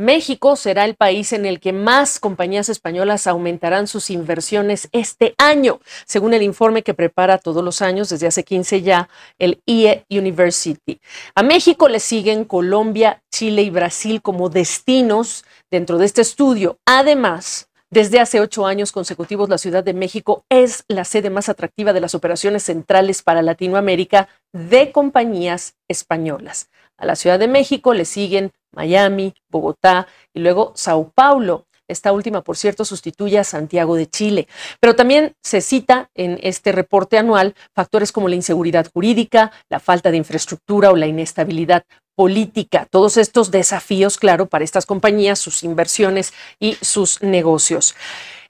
México será el país en el que más compañías españolas aumentarán sus inversiones este año, según el informe que prepara todos los años desde hace 15 ya el IE University. A México le siguen Colombia, Chile y Brasil como destinos dentro de este estudio. Además, desde hace ocho años consecutivos, la Ciudad de México es la sede más atractiva de las operaciones centrales para Latinoamérica de compañías españolas. A la Ciudad de México le siguen Miami, Bogotá y luego Sao Paulo. Esta última, por cierto, sustituye a Santiago de Chile. Pero también se cita en este reporte anual factores como la inseguridad jurídica, la falta de infraestructura o la inestabilidad política. Todos estos desafíos, claro, para estas compañías, sus inversiones y sus negocios.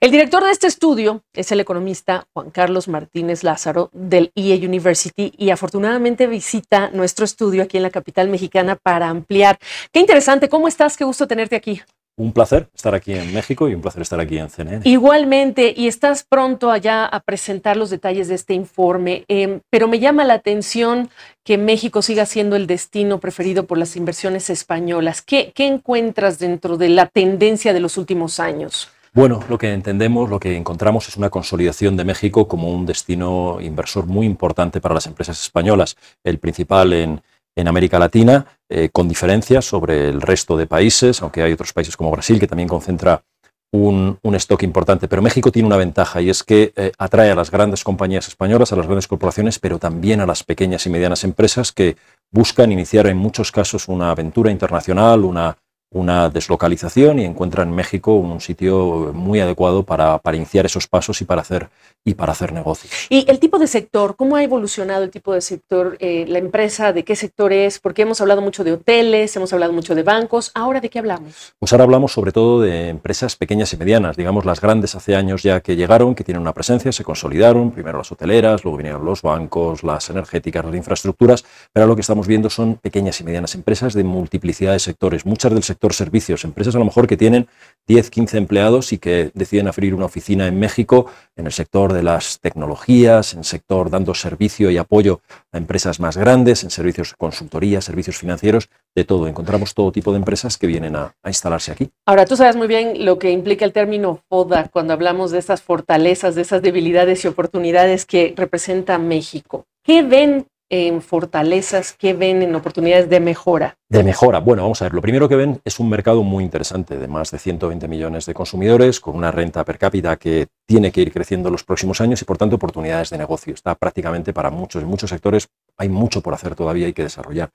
El director de este estudio es el economista Juan Carlos Martínez Lázaro del EA University y afortunadamente visita nuestro estudio aquí en la capital mexicana para ampliar. Qué interesante, ¿cómo estás? Qué gusto tenerte aquí. Un placer estar aquí en México y un placer estar aquí en CNN. Igualmente, y estás pronto allá a presentar los detalles de este informe, em, pero me llama la atención que México siga siendo el destino preferido por las inversiones españolas. ¿Qué encuentras dentro de la tendencia de los últimos años? Bueno, lo que entendemos, lo que encontramos es una consolidación de México como un destino inversor muy importante para las empresas españolas, el principal en, América Latina, eh, con diferencias sobre el resto de países, aunque hay otros países como Brasil que también concentra un, stock importante. Pero México tiene una ventaja y es que eh, atrae a las grandes compañías españolas, a las grandes corporaciones, pero también a las pequeñas y medianas empresas que buscan iniciar en muchos casos una aventura internacional, una una deslocalización y encuentra en México un sitio muy adecuado para, para, iniciar esos pasos y para hacer y para hacer negocios. Y el tipo de sector, ¿cómo ha evolucionado el tipo de sector, eh, la empresa, de qué sector es? Porque hemos hablado mucho de hoteles, hemos hablado mucho de bancos. ¿Ahora de qué hablamos? Pues ahora hablamos sobre todo de empresas pequeñas y medianas, digamos las grandes hace años ya que llegaron, que tienen una presencia, se consolidaron, primero las hoteleras, luego vinieron los bancos, las energéticas, las infraestructuras, pero ahora lo que estamos viendo son pequeñas y medianas empresas de multiplicidad de sectores, muchas del sector servicios, empresas a lo mejor que tienen 10, 15 empleados y que deciden abrir una oficina en México en el sector de las tecnologías, en sector dando servicio y apoyo a empresas más grandes, en servicios de consultoría, servicios financieros, de todo. Encontramos todo tipo de empresas que vienen a, a instalarse aquí. Ahora, tú sabes muy bien lo que implica el término FODA cuando hablamos de esas fortalezas, de esas debilidades y oportunidades que representa México. ¿Qué ven en fortalezas, qué ven en oportunidades de mejora? de mejora. Bueno, vamos a ver, lo primero que ven es un mercado muy interesante de más de 120 millones de consumidores, con una renta per cápita que tiene que ir creciendo los próximos años y por tanto oportunidades de negocio. Está prácticamente para muchos, en muchos sectores hay mucho por hacer todavía, hay que desarrollar.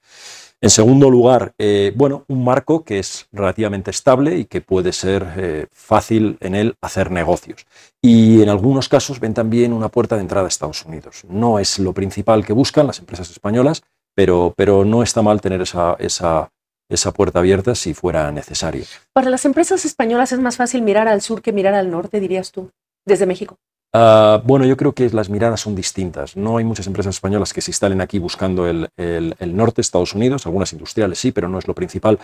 En segundo lugar, eh, bueno, un marco que es relativamente estable y que puede ser eh, fácil en él hacer negocios. Y en algunos casos ven también una puerta de entrada a Estados Unidos. No es lo principal que buscan las empresas españolas, pero, no está mal tener esa, puerta abierta si fuera necesario. Para las empresas españolas es más fácil mirar al sur que mirar al norte, dirías tú, desde México. Ah, bueno, yo creo que las miradas son distintas. No hay muchas empresas españolas que se instalen aquí buscando el, el norte, Estados Unidos, algunas industriales sí, pero no es lo principal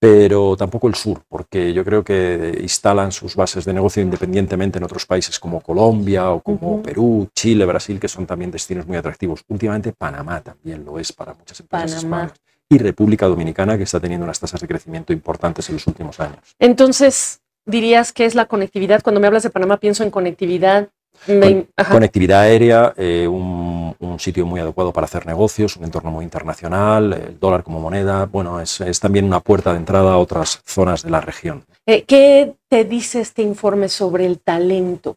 pero tampoco el sur, porque yo creo que instalan sus bases de negocio independientemente en otros países como Colombia o como Perú, Chile, Brasil, que son también destinos muy atractivos. Últimamente Panamá también lo es para muchas empresas Y República Dominicana, que está teniendo unas tasas de crecimiento importantes en los últimos años. Entonces, dirías que es la conectividad. Cuando me hablas de Panamá, pienso en conectividad, Conectividad aérea, eh, un, sitio muy adecuado para hacer negocios, un entorno muy internacional, el dólar como moneda, bueno, es, también una puerta de entrada a otras zonas de la región. Eh, ¿Qué te dice este informe sobre el talento?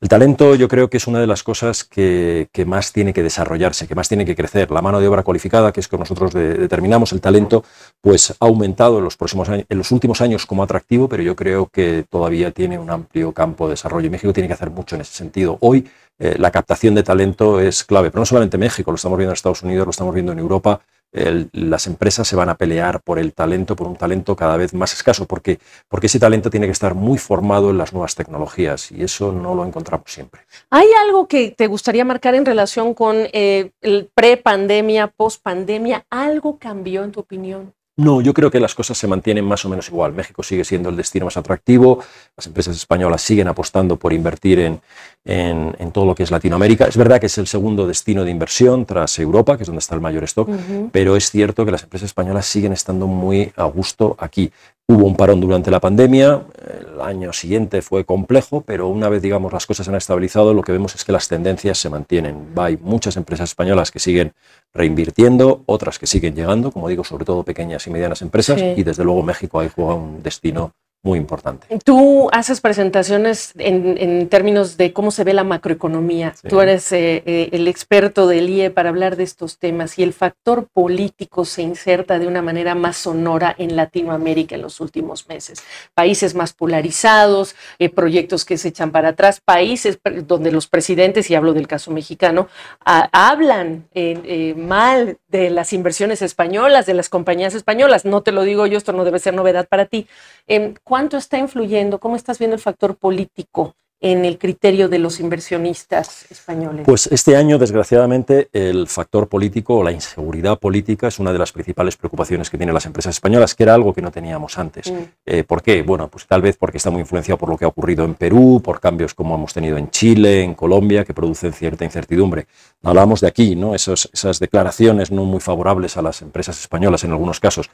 El talento yo creo que es una de las cosas que, más tiene que desarrollarse, que más tiene que crecer. La mano de obra cualificada, que es que nosotros determinamos el talento, pues ha aumentado en los, próximos años, en los últimos años como atractivo, pero yo creo que todavía tiene un amplio campo de desarrollo y México tiene que hacer mucho en ese sentido. Hoy eh, la captación de talento es clave, pero no solamente México, lo estamos viendo en Estados Unidos, lo estamos viendo en Europa las empresas se van a pelear por el talento, por un talento cada vez más escaso, porque, porque ese talento tiene que estar muy formado en las nuevas tecnologías y eso no lo encontramos siempre. ¿Hay algo que te gustaría marcar en relación con eh, el pre-pandemia, post-pandemia? ¿Algo cambió en tu opinión? No, yo creo que las cosas se mantienen más o menos igual. México sigue siendo el destino más atractivo, las empresas españolas siguen apostando por invertir en, todo lo que es Latinoamérica. Es verdad que es el segundo destino de inversión tras Europa, que es donde está el mayor stock, pero es cierto que las empresas españolas siguen estando muy a gusto aquí. Hubo un parón durante la pandemia, el año siguiente fue complejo, pero una vez digamos las cosas se han estabilizado, lo que vemos es que las tendencias se mantienen. Hay muchas empresas españolas que siguen reinvirtiendo, otras que siguen llegando, como digo, sobre todo pequeñas y medianas empresas, y desde luego México ahí juega un destino muy importante. Tú haces presentaciones en, términos de cómo se ve la macroeconomía. Tú eres eh, eh, el experto del IE para hablar de estos temas y el factor político se inserta de una manera más sonora en Latinoamérica en los últimos meses. Países más polarizados, eh, proyectos que se echan para atrás, países donde los presidentes, y hablo del caso mexicano, hablan mal de las inversiones españolas, de las compañías españolas. No te lo digo yo, esto no debe ser novedad para ti em, ¿Cuánto está influyendo? ¿Cómo estás viendo el factor político en el criterio de los inversionistas españoles? Pues este año, desgraciadamente, el factor político o la inseguridad política es una de las principales preocupaciones que tienen las empresas españolas, que era algo que no teníamos antes. Mm. Eh, ¿Por qué? Bueno, pues tal vez porque está muy influenciado por lo que ha ocurrido en Perú, por cambios como hemos tenido en Chile, en Colombia, que producen cierta incertidumbre. Hablábamos de aquí, ¿no? esas declaraciones no muy favorables a las empresas españolas en algunos casos.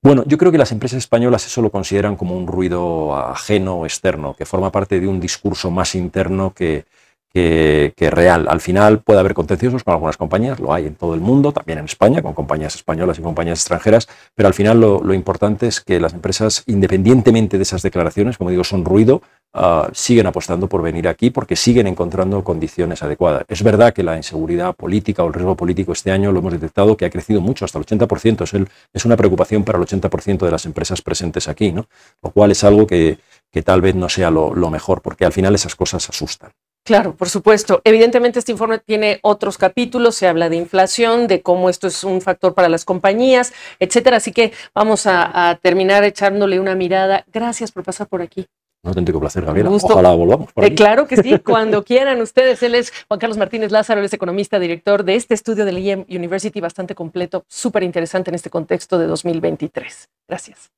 Bueno, yo creo que las empresas españolas eso lo consideran como un ruido ajeno o externo, que forma parte de un discurso más interno que, que, real. Al final puede haber contenciosos con algunas compañías, lo hay en todo el mundo, también en España, con compañías españolas y compañías extranjeras, pero al final lo, importante es que las empresas, independientemente de esas declaraciones, como digo, son ruido, ah, siguen apostando por venir aquí porque siguen encontrando condiciones adecuadas. Es verdad que la inseguridad política o el riesgo político este año lo hemos detectado que ha crecido mucho, hasta el 80%, es, es una preocupación para el 80% de las empresas presentes aquí, ¿no? lo cual es algo que, tal vez no sea lo mejor, porque al final esas cosas asustan. Claro, por supuesto. Evidentemente este informe tiene otros capítulos, se habla de inflación, de cómo esto es un factor para las compañías, etcétera. Así que vamos a, terminar echándole una mirada. Gracias por pasar por aquí. Un auténtico placer, Gabriela. Ojalá volvamos. Eh, claro que sí, cuando quieran ustedes. Él es Juan Carlos Martínez Lázaro, es economista, director de este estudio de la IEM University, bastante completo, súper interesante en este contexto de 2023. Gracias.